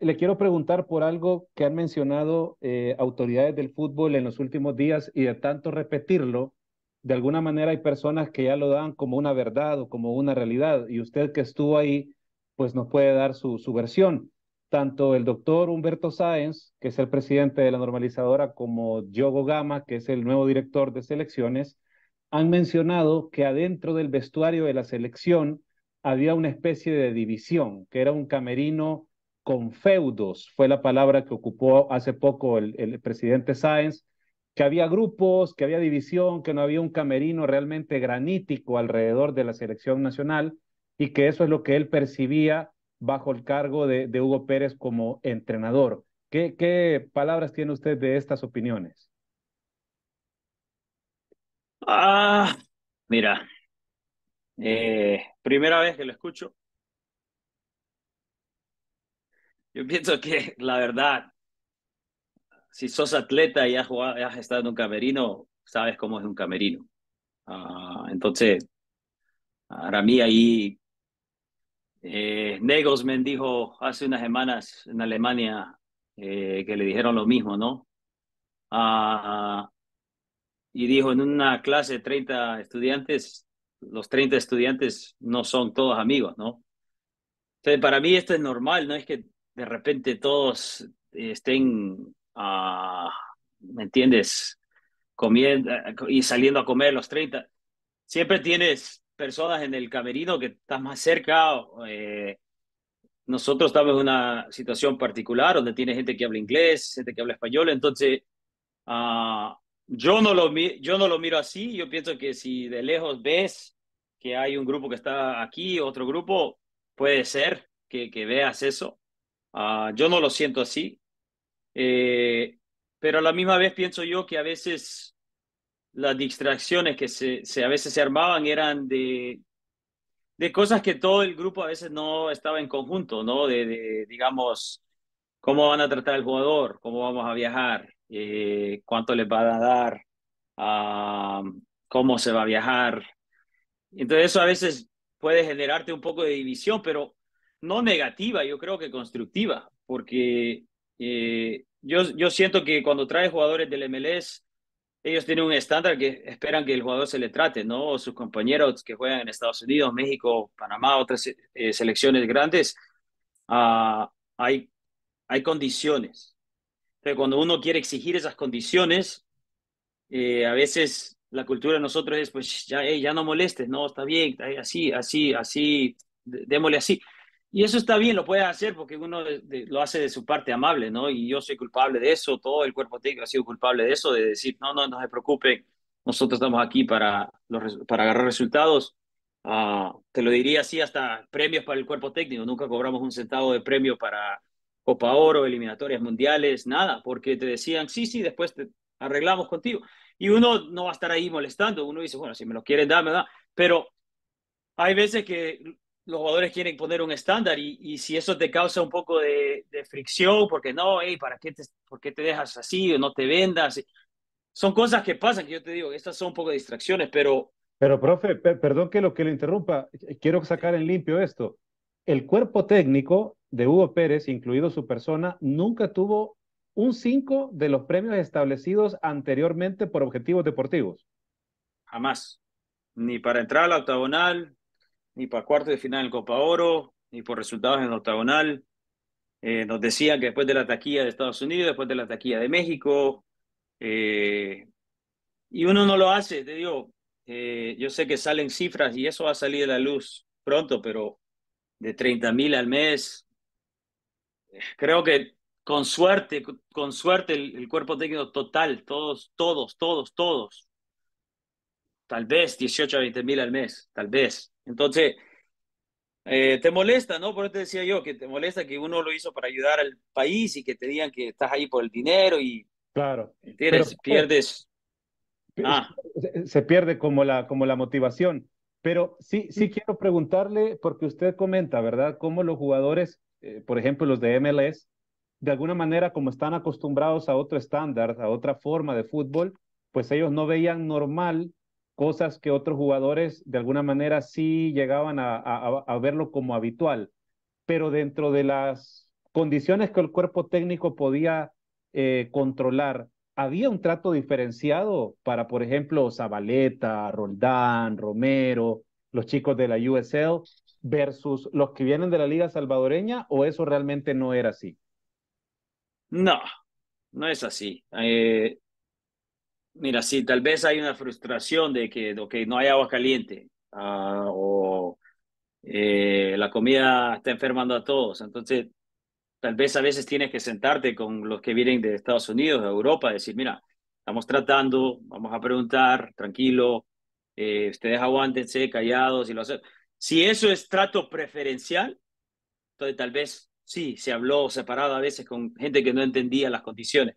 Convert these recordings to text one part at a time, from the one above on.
le quiero preguntar por algo que han mencionado eh, autoridades del fútbol en los últimos días y de tanto repetirlo, de alguna manera hay personas que ya lo dan como una verdad o como una realidad y usted que estuvo ahí, pues nos puede dar su, su versión. Tanto el doctor Humberto Saenz, que es el presidente de la normalizadora, como Yogo Gama, que es el nuevo director de selecciones, han mencionado que adentro del vestuario de la selección había una especie de división, que era un camerino feudos, fue la palabra que ocupó hace poco el, presidente Sáenz, que había grupos, que había división, que no había un camerino realmente granítico alrededor de la selección nacional y que eso es lo que él percibía bajo el cargo de, Hugo Pérez como entrenador. ¿Qué, ¿Qué palabras tiene usted de estas opiniones? Ah, mira, eh, primera vez que lo escucho, Yo pienso que la verdad, si sos atleta y has, estado en un camerino, sabes cómo es un camerino. Ah, entonces, para mí ahí, eh, dijo hace unas semanas en Alemania eh, que le dijeron lo mismo, ¿no? Ah, y dijo, en una clase de 30 estudiantes, los 30 estudiantes no son todos amigos, ¿no? Entonces, para mí esto es normal, no es que de repente todos estén, ah, ¿me entiendes? Comiendo eh, y saliendo a comer los 30. Siempre tienes personas en el camerino que están más cerca. Eh, nosotros estamos en una situación particular donde tiene gente que habla inglés, gente que habla español, entonces ah, yo, no lo, yo no lo miro así, yo pienso que si de lejos ves que hay un grupo que está aquí, otro grupo, puede ser que veas eso, Ah, yo no lo siento así, eh, pero a la misma vez pienso yo que a veces las distracciones que se, a veces se armaban eran de, de cosas que todo el grupo a veces no estaba en conjunto, ¿no? De, digamos, cómo van a tratar al jugador, cómo vamos a viajar, eh, cuánto les van a dar, ah, cómo se va a viajar. Entonces eso a veces puede generarte un poco de división, pero no negativa, yo creo que constructiva, porque eh, yo, yo siento que cuando trae jugadores del MLS, ellos tienen un estándar que esperan que el jugador se le trate, ¿no? sus compañeros que juegan en Estados Unidos, México, Panamá, otras eh, eh, selecciones grandes, ah, hay, hay condiciones. pero cuando uno quiere exigir esas condiciones, a veces la cultura de nosotros es, pues, ya, ya no molestes, no, está bien, así, así, así, démosle así. Y eso está bien, lo puedes hacer porque uno lo hace de su parte amable, ¿no? Y yo soy culpable de eso, todo el cuerpo técnico ha sido culpable de eso, de decir, no, no, no se preocupe, nosotros estamos aquí para, para agarrar resultados. Ah, te lo diría así, hasta premios para el cuerpo técnico, nunca cobramos un centavo de premio para Copa Oro, eliminatorias mundiales, nada, porque te decían, sí, sí, después te arreglamos contigo. Y uno no va a estar ahí molestando, uno dice, bueno, si me lo quieren dar, me da. Pero hay veces que los jugadores quieren poner un estándar y, si eso te causa un poco de, fricción, porque no, ¿para qué te, ¿por qué te dejas así o no te vendas? Son cosas que pasan, que yo te digo, estas son un poco distracciones, pero... Pero, profe, perdón que lo que le interrumpa, eh, quiero sacar en limpio esto. El cuerpo técnico de Hugo Pérez, incluido su persona, nunca tuvo un 5 de los premios establecidos anteriormente por objetivos deportivos. Jamás. Ni para entrar al octagonal, ni para cuartos de final en Copa Oro, ni por resultados en octagonal. Eh, nos decían que después de la taquilla de Estados Unidos, después de la taquilla de México, eh, y uno no lo hace, te digo, eh, yo sé que salen cifras y eso va a salir a la luz pronto, pero de 30 mil al mes, creo que con suerte, con suerte el, el, cuerpo técnico total, todos, todos, todos, todos, tal vez 18 a 20 mil al mes, tal vez. Entonces, eh, te molesta, ¿no? Por eso te decía yo, que te molesta que uno lo hizo para ayudar al país y que te digan que estás ahí por el dinero y... Claro. Pues, pierdes... Ah. Se, pierde como la, como la motivación. Pero sí, sí quiero preguntarle, porque usted comenta, ¿verdad? Cómo los jugadores, eh, por ejemplo, los de MLS, de alguna manera, como están acostumbrados a otro estándar, a otra forma de fútbol, pues ellos no veían normal cosas que otros jugadores de alguna manera sí llegaban a, verlo como habitual, pero dentro de las condiciones que el cuerpo técnico podía eh, controlar, había un trato diferenciado para, por ejemplo, Zabaleta, Roldán, Romero, los chicos de la USL versus los que vienen de la Liga Salvadoreña o eso realmente no era así? No, no es así. Eh, Mira, sí, tal vez hay una frustración de que no hay agua caliente ah, o eh, la comida está enfermando a todos. Entonces, tal vez a veces tienes que sentarte con los que vienen de Estados Unidos, de Europa, decir, mira, estamos tratando, vamos a preguntar, tranquilo, eh, ustedes aguántense, callados y lo hacen. Si eso es trato preferencial, entonces tal vez sí, se habló separado a veces con gente que no entendía las condiciones.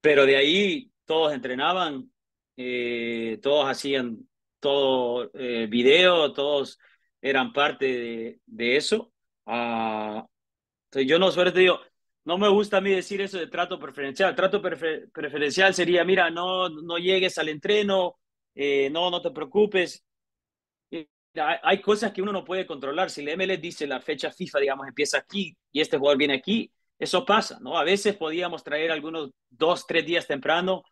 Pero de ahí todos entrenaban, eh, todos hacían todo eh, video, todos eran parte de, eso. Ah, entonces yo no digo, no me gusta a mí decir eso de trato preferencial. Trato preferencial sería, mira, no, no llegues al entreno, eh, no, no te preocupes. Hay cosas que uno no puede controlar. Si el ML dice la fecha FIFA, digamos, empieza aquí y este jugador viene aquí, eso pasa, ¿no? A veces podíamos traer algunos dos, tres días temprano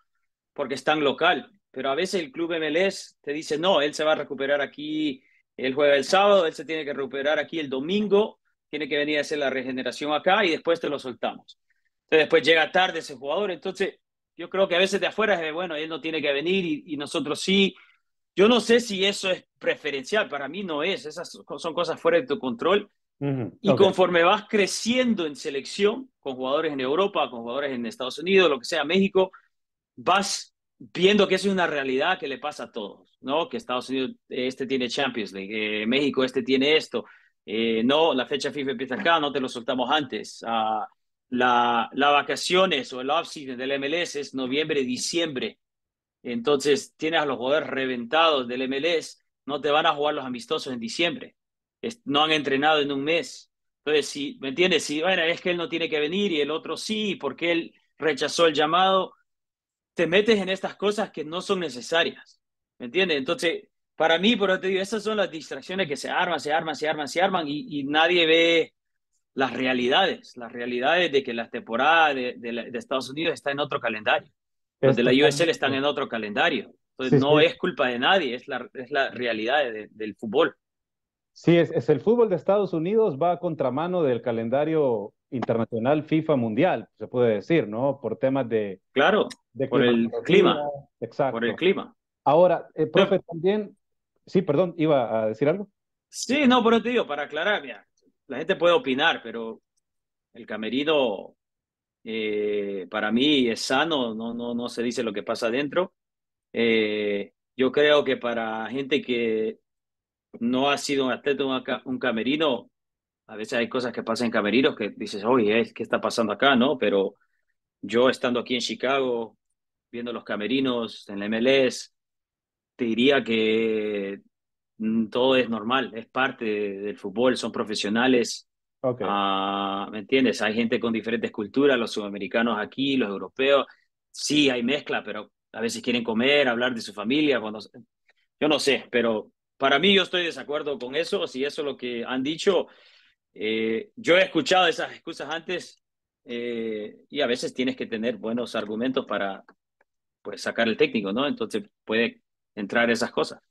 porque es tan local. Pero a veces el club MLS te dice, no, él se va a recuperar aquí, el jueves, el sábado, él se tiene que recuperar aquí el domingo, tiene que venir a hacer la regeneración acá y después te lo soltamos. Entonces después llega tarde ese jugador. Entonces yo creo que a veces de afuera es, bueno, él no tiene que venir y, nosotros sí. Yo no sé si eso es preferencial, para mí no es, esas son cosas fuera de tu control. Y conforme vas creciendo en selección, con jugadores en Europa, con jugadores en Estados Unidos, lo que sea, México, vas viendo que eso es una realidad que le pasa a todos, ¿no? Que Estados Unidos, este tiene Champions League, eh, México, este tiene esto, eh, no, la fecha FIFA empieza acá, no te lo soltamos antes. Ah, las vacaciones o el off-season del MLS es noviembre, diciembre. Entonces tienes a los jugadores reventados del MLS, no te van a jugar los amistosos en diciembre. no han entrenado en un mes. Entonces, si, ¿me entiendes? Si, bueno, es que él no tiene que venir y el otro sí, porque él rechazó el llamado, te metes en estas cosas que no son necesarias. ¿Me entiendes? Entonces, para mí, por eso esas son las distracciones que se arman, se arman, se arman, se arman y, nadie ve las realidades, las realidades de que las temporadas de, Estados Unidos está en otro calendario, los de la USL están en otro calendario. Entonces, no es culpa de nadie, es la, es la realidad del fútbol. Sí, es, el fútbol de Estados Unidos va a contramano del calendario internacional, FIFA mundial, se puede decir, ¿no? Por temas de... Claro, de por el clima. Exacto. Por el clima. Ahora, eh, profe, también... Sí, perdón, iba a decir algo. Sí, no, pero te digo, para aclarar, mira, la gente puede opinar, pero el camerino eh, para mí es sano, no, no, no se dice lo que pasa adentro. Eh, yo creo que para gente que no ha sido un atleta, un camerino, a veces hay cosas que pasan en Camerinos que dices, oye, ¿qué está pasando acá? ¿No? Pero yo estando aquí en Chicago, viendo los Camerinos, en la MLS, te diría que mm, todo es normal, es parte del fútbol, son profesionales. Okay. Ah, ¿Me entiendes? Hay gente con diferentes culturas, los sudamericanos aquí, los europeos. Sí, hay mezcla, pero a veces quieren comer, hablar de su familia. Cuando... Yo no sé, pero para mí yo estoy de desacuerdo con eso. Si eso es lo que han dicho, eh, yo he escuchado esas excusas antes eh, y a veces tienes que tener buenos argumentos para pues, sacar el técnico, ¿no? Entonces puede entrar esas cosas.